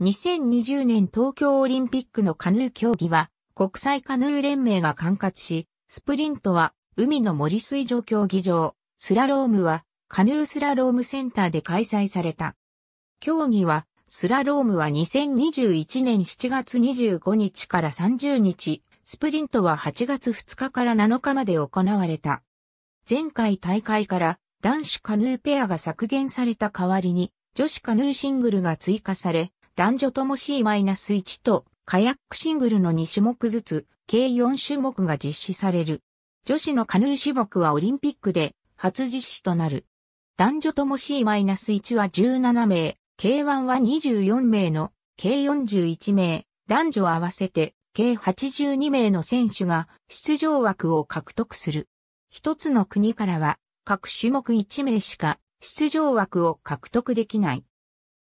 2020年東京オリンピックのカヌー競技は国際カヌー連盟が管轄し、スプリントは海の森水上競技場、スラロームはカヌースラロームセンターで開催された。競技はスラロームは2021年7月25日から30日、スプリントは8月2日から7日まで行われた。前回大会から男子カヌーペアが削減された代わりに女子カヌーシングルが追加され、男女とも C-1 とカヤックシングルの2種目ずつ、計4種目が実施される。女子のカヌー種目はオリンピックで初実施となる。男女とも C-1 は17名、K1 は24名の、計41名、男女合わせて計82名の選手が出場枠を獲得する。一つの国からは各種目1名しか出場枠を獲得できない。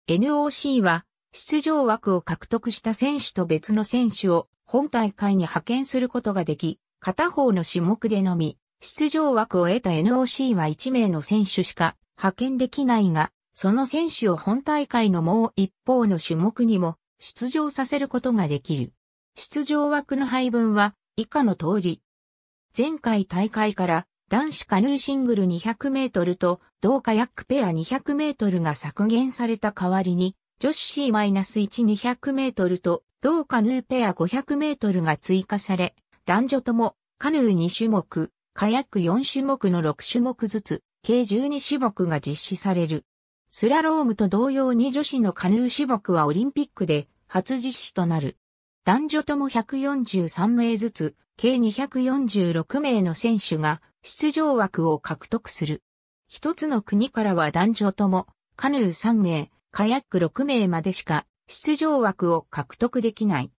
NOC は出場枠を獲得した選手と別の選手を本大会に派遣することができ、片方の種目でのみ、出場枠を得た NOC は1名の選手しか派遣できないが、その選手を本大会のもう一方の種目にも出場させることができる。出場枠の配分は以下の通り。前回大会から男子カヌーシングル200メートルと同カヤックペア200メートルが削減された代わりに女子 C-1200 メートルと同カヌーペア500メートルが追加され、男女ともカヌー2種目、カヤック4種目の6種目ずつ、計12種目が実施される。スラロームと同様に女子のカヌー種目はオリンピックで初実施となる。男女とも143名ずつ、計246名の選手が出場枠を獲得する。一つの国からは男女ともカヌー3名、カヤック6名までしか出場枠を獲得できない。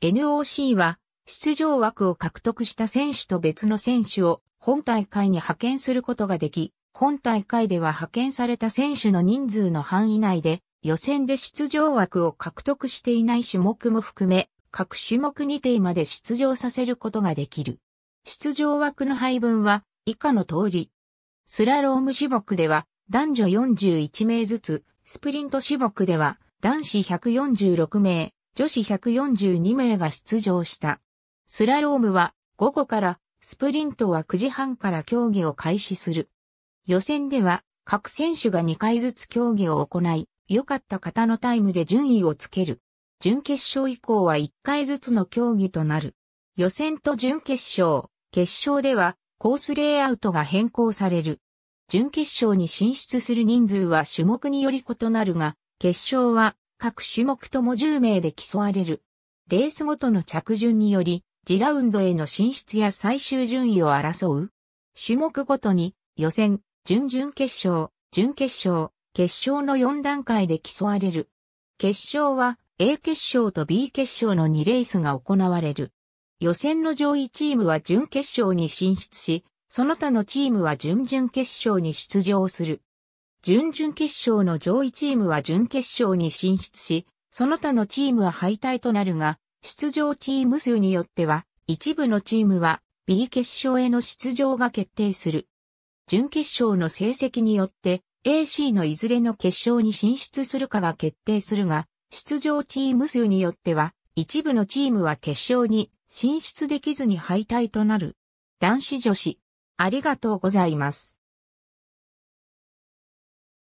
NOC は出場枠を獲得した選手と別の選手を本大会に派遣することができ、本大会では派遣された選手の人数の範囲内で予選で出場枠を獲得していない種目も含め、各種目2てまで出場させることができる。出場枠の配分は以下の通り。スラローム種目では男女41名ずつ、スプリント種目では、男子146名、女子142名が出場した。スラロームは午後から、スプリントは9時半から競技を開始する。予選では各選手が2回ずつ競技を行い、良かった方のタイムで順位をつける。準決勝以降は1回ずつの競技となる。予選と準決勝、決勝ではコースレイアウトが変更される。準決勝に進出する人数は種目により異なるが、決勝は各種目とも10名で競われる。レースごとの着順により、次ラウンドへの進出や最終順位を争う。種目ごとに予選、準々決勝、準決勝、決勝の4段階で競われる。決勝は A 決勝と B 決勝の2レースが行われる。予選の上位チームは準決勝に進出し、その他のチームは準々決勝に出場する。準々決勝の上位チームは準決勝に進出し、その他のチームは敗退となるが、出場チーム数によっては、一部のチームは B 決勝への出場が決定する。準決勝の成績によって AC のいずれの決勝に進出するかが決定するが、出場チーム数によっては、一部のチームは決勝に進出できずに敗退となる。男子女子、ありがとうございます。